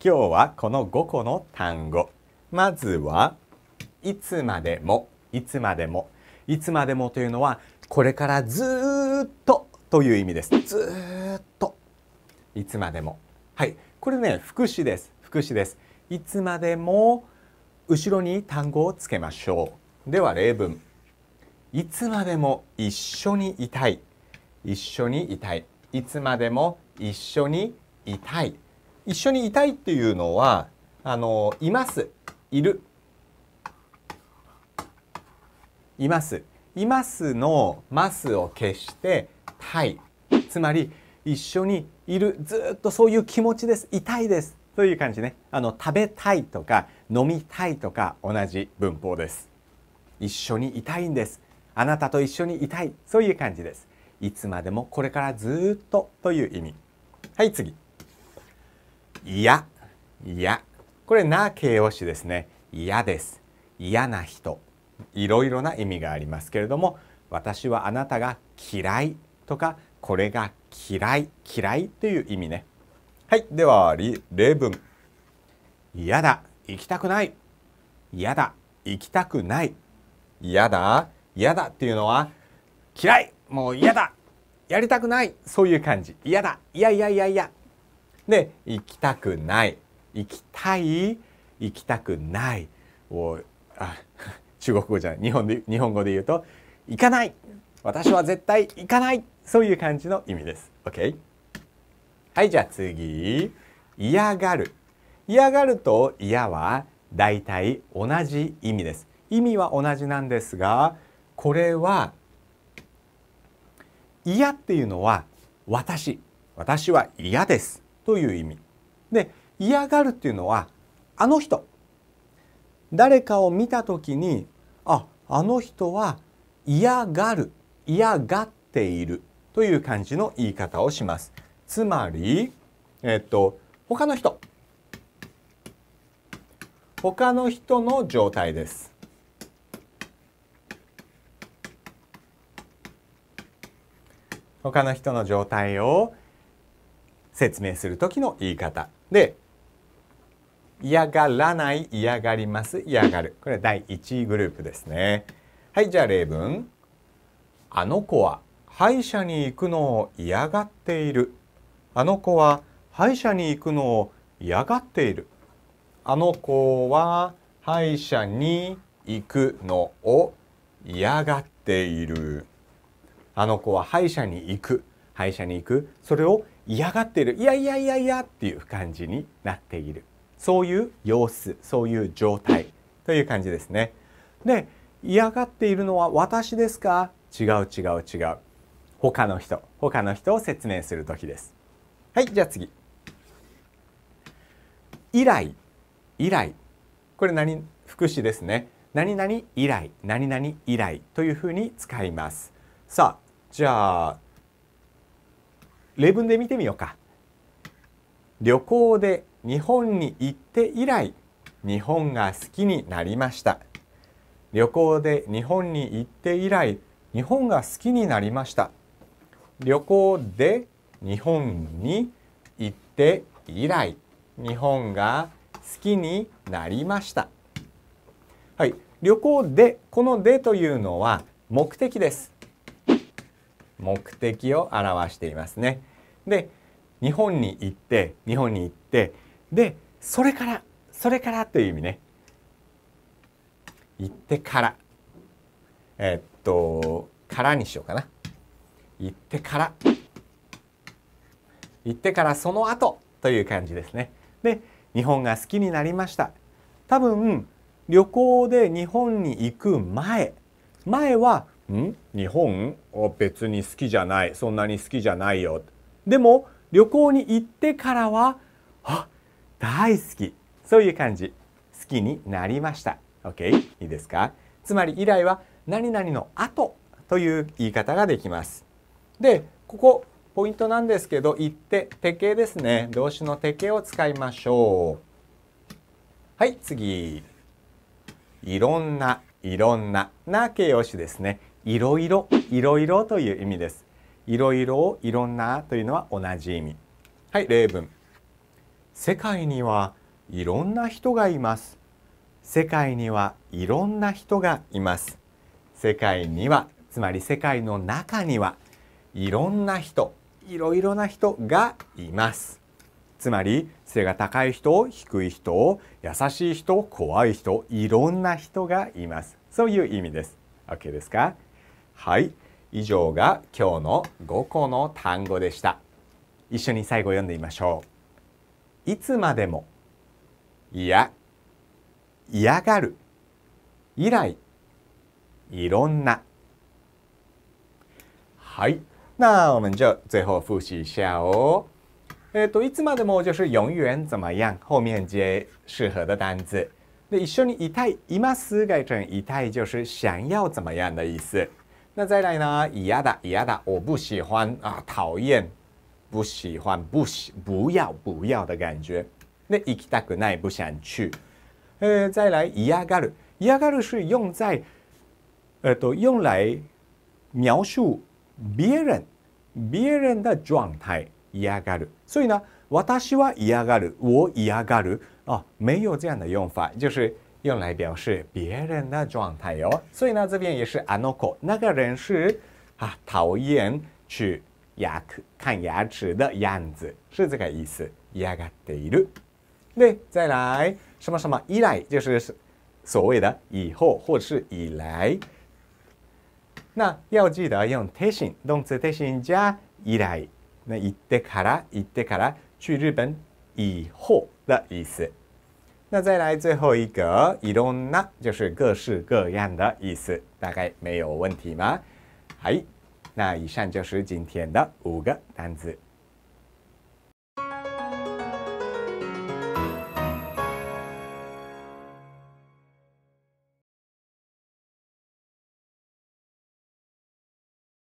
今日はこの5個の単語まずはいつまでもいつまでもいつまでもというのはこれからずっとという意味ですずっといつまでもはいこれね副詞です副詞ですいつまでも後ろに単語をつけましょうでは例文いつまでも一緒にいたい一緒にいたいいつまでも一緒にいたい一緒にいたいっていうのはあのいますいるいますいますのますを消してたいつまり一緒にいるずっとそういう気持ちですいたいですという感じねあの食べたいとか飲みたいとか同じ文法です一緒にいたいんですあなたと一緒にいたいそういう感じですいつまでもこれからずっとという意味はい次嫌、嫌。これな形容詞ですね。嫌です。嫌な人。いろいろな意味がありますけれども、私はあなたが嫌いとか、これが嫌い、嫌いという意味ね。はい、では例文。嫌だ、行きたくない。嫌だ、行きたくない。嫌だ、嫌だっていうのは、嫌い、もう嫌だ、やりたくない、そういう感じ。嫌だ、いやいやいやいや、で行きたくない行きたい行きたくないをあ 中国語じゃない日本で日本語で言うと行かない私は絶対行かないそういう感じの意味です。OK? はいじゃあ次嫌がる嫌がると嫌は大体同じ意味です。意味は同じなんですがこれは嫌っていうのは私私は嫌ですという意味で嫌がるっていうのはあの人誰かを見た時にああの人は嫌がる嫌がっているという感じの言い方をしますつまりえっと他の人他の人の状態です他の人の状態を説明する時の言い方で嫌がらない嫌がります嫌がるこれは第1位グループですねはいじゃあ例文あの子は歯医者に行くのを嫌がっているあの子は歯医者に行くのを嫌がっているあの子は歯医者に行くのを嫌がっているあの子は歯医者に行く歯医者に行くそれを嫌がってるいやいやいやいやっていう感じになっているそういう様子そういう状態という感じですね。で嫌がっているのは私ですか違う違う違う他の人他の人を説明する時ですはいじゃあ次以来以来これ何副詞ですね何々以来何々以来というふうに使いますさあじゃあ例文で見てみようか。旅行で日本に行って以来、日本が好きになりました。旅行で日本に行って以来、日本が好きになりました。旅行で日本に行って以来、日本が好きになりました。はい、旅行で、このでというのは目的です。目的を表していますね。で日本に行って日本に行ってでそれからそれからという意味ね行ってからえっとからにしようかな行ってから行ってからその後という感じですね。で日本が好きになりました多分旅行で日本に行く前前はん日本を別に好きじゃないそんなに好きじゃないよでも旅行に行ってからはあ大好きそういう感じ好きになりました OK いいですかつまり以来は何々の後という言い方ができますでここポイントなんですけど行って手形ですね動詞の手形を使いましょうはい次いろんないろんなな形容詞ですねいろいろいろいろという意味ですいろいろいろんなというのは同じ意味はい例文世界にはいろんな人がいます世界にはいろんな人がいます世界にはつまり世界の中にはいろんな人いろいろな人がいますつまり背が高い人低い人優しい人怖い人いろんな人がいますそういう意味です OK ですかはい、以上が今日の5個の単語でした。一緒に最後読んでみましょう。いつまでも、いや、嫌がる、以来、いろんな。はい，那我们就最后复习一下哦。えっと、いつまでも就是永遠怎么样，后面接适合的单字。で、一緒にいたい、います改ゃ、いたい，就是想要怎么样的意思。那再来呢？いやだ、いやだ，我不喜欢啊，讨厌，不喜欢，不喜，不要，不要的感觉。那行きたくない，不想去。呃，再来いやがる，いやがる是用在，呃，都用来描述别人、别人的状态。いやがる。所以呢，私は嫌がる，我いやがる。哦，没有这样的用法，就是。用来表示别人的状态哟，所以呢，这边也是阿诺 o 那个人是啊，讨厌去牙科看牙齿的样子，是这个意思。やがっている。那再来什么什么依赖，就是所谓的以后或是以来。那要记得用 t て n 动词 t て n 加以来。那行ってから行ってから去日本以后的意思。那再来最后一个，いろんな就是各式各样的意思，大概没有问题吗？い。那以上就是今天的五个单词。